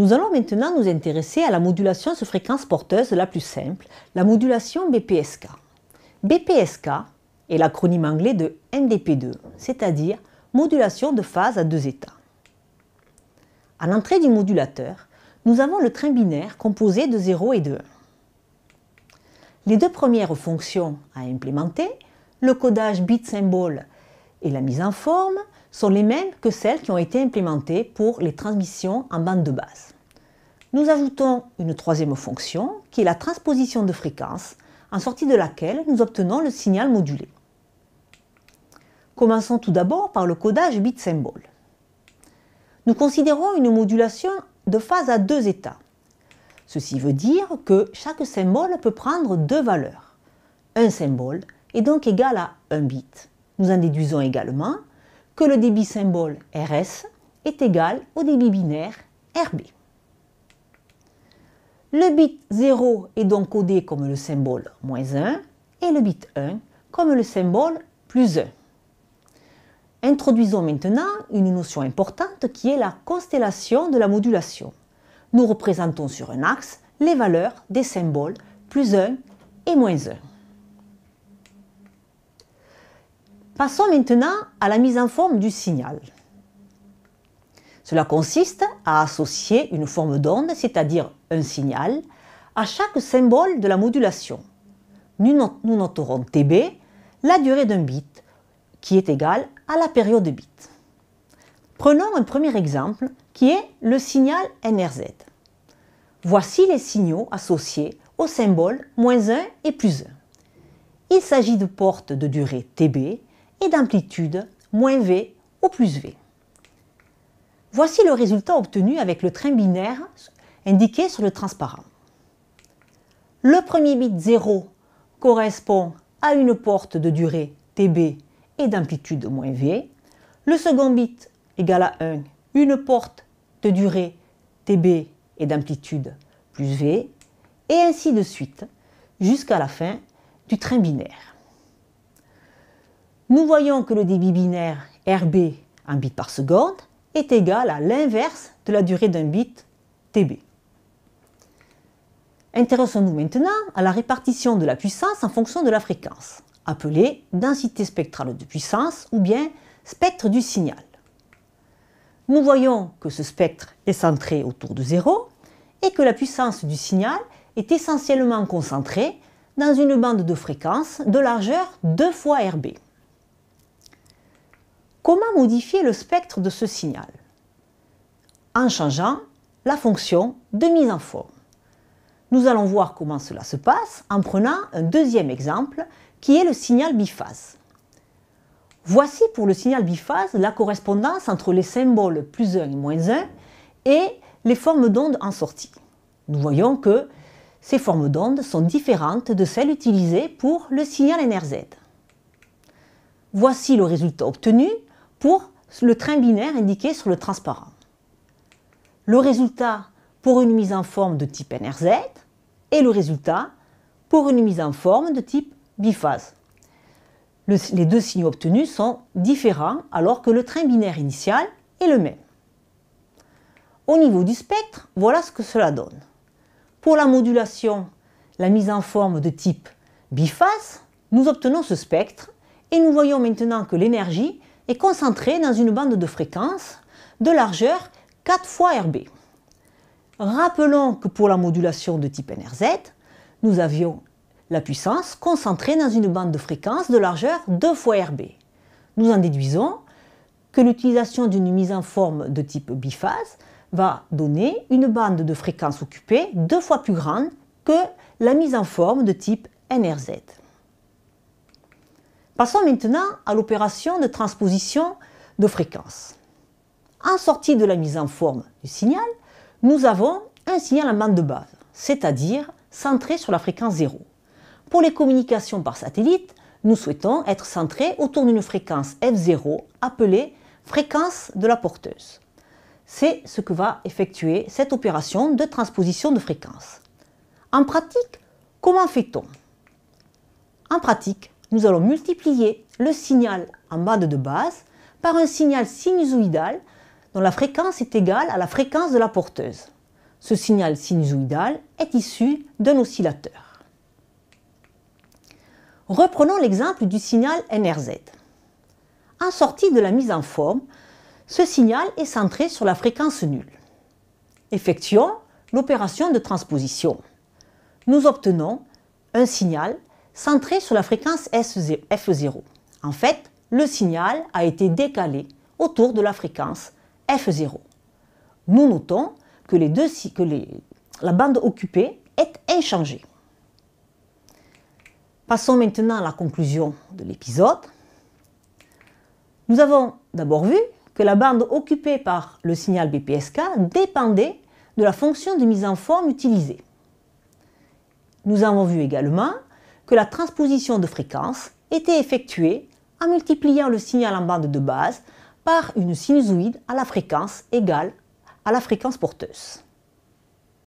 Nous allons maintenant nous intéresser à la modulation sous fréquence porteuse la plus simple, la modulation BPSK. BPSK est l'acronyme anglais de MDP2, c'est-à-dire modulation de phase à deux états. À l'entrée du modulateur, nous avons le train binaire composé de 0 et de 1. Les deux premières fonctions à implémenter, le codage bit symbole et la mise en forme sont les mêmes que celles qui ont été implémentées pour les transmissions en bande de base. Nous ajoutons une troisième fonction qui est la transposition de fréquence, en sortie de laquelle nous obtenons le signal modulé. Commençons tout d'abord par le codage bit-symbole. Nous considérons une modulation de phase à deux états. Ceci veut dire que chaque symbole peut prendre deux valeurs. Un symbole est donc égal à un bit nous en déduisons également que le débit symbole RS est égal au débit binaire RB. Le bit 0 est donc codé comme le symbole moins 1 et le bit 1 comme le symbole plus 1. Introduisons maintenant une notion importante qui est la constellation de la modulation. Nous représentons sur un axe les valeurs des symboles plus 1 et moins 1. Passons maintenant à la mise en forme du signal. Cela consiste à associer une forme d'onde, c'est-à-dire un signal, à chaque symbole de la modulation. Nous, noterons TB, la durée d'un bit, qui est égale à la période de bit. Prenons un premier exemple qui est le signal NRZ. Voici les signaux associés aux symboles moins 1 et plus 1. Il s'agit de portes de durée TB et d'amplitude moins V ou plus V. Voici le résultat obtenu avec le train binaire indiqué sur le transparent. Le premier bit 0 correspond à une porte de durée TB et d'amplitude moins V. Le second bit égal à 1, une porte de durée TB et d'amplitude plus V, et ainsi de suite, jusqu'à la fin du train binaire nous voyons que le débit binaire RB en bits par seconde est égal à l'inverse de la durée d'un bit TB. Intéressons-nous maintenant à la répartition de la puissance en fonction de la fréquence, appelée densité spectrale de puissance ou bien spectre du signal. Nous voyons que ce spectre est centré autour de 0 et que la puissance du signal est essentiellement concentrée dans une bande de fréquence de largeur 2 fois RB. Comment modifier le spectre de ce signal En changeant la fonction de mise en forme. Nous allons voir comment cela se passe en prenant un deuxième exemple qui est le signal biphase. Voici pour le signal biphase la correspondance entre les symboles plus 1 et moins 1 et les formes d'ondes en sortie. Nous voyons que ces formes d'ondes sont différentes de celles utilisées pour le signal NRZ. Voici le résultat obtenu pour le train binaire indiqué sur le transparent. Le résultat pour une mise en forme de type NRZ et le résultat pour une mise en forme de type biphase. les deux signaux obtenus sont différents alors que le train binaire initial est le même. Au niveau du spectre, voilà ce que cela donne. Pour la modulation, la mise en forme de type biphase, nous obtenons ce spectre et nous voyons maintenant que l'énergie est concentré dans une bande de fréquence de largeur 4 fois RB. Rappelons que pour la modulation de type NRZ, nous avions la puissance concentrée dans une bande de fréquence de largeur 2 fois RB. Nous en déduisons que l'utilisation d'une mise en forme de type biphase va donner une bande de fréquence occupée deux fois plus grande que la mise en forme de type NRZ. Passons maintenant à l'opération de transposition de fréquence. En sortie de la mise en forme du signal, nous avons un signal en bande de base, c'est-à-dire centré sur la fréquence 0. Pour les communications par satellite, nous souhaitons être centrés autour d'une fréquence F0 appelée fréquence de la porteuse. C'est ce que va effectuer cette opération de transposition de fréquence. En pratique, comment fait-on En pratique, nous allons multiplier le signal en bande de base par un signal sinusoïdal dont la fréquence est égale à la fréquence de la porteuse. Ce signal sinusoïdal est issu d'un oscillateur. Reprenons l'exemple du signal NRZ. En sortie de la mise en forme, ce signal est centré sur la fréquence nulle. Effectuons l'opération de transposition. Nous obtenons un signal centré sur la fréquence F0. En fait, le signal a été décalé autour de la fréquence F0. Nous notons que, la bande occupée est inchangée. Passons maintenant à la conclusion de l'épisode. Nous avons d'abord vu que la bande occupée par le signal BPSK dépendait de la fonction de mise en forme utilisée. Nous avons vu également que la transposition de fréquence était effectuée en multipliant le signal en bande de base par une sinusoïde à la fréquence égale à la fréquence porteuse.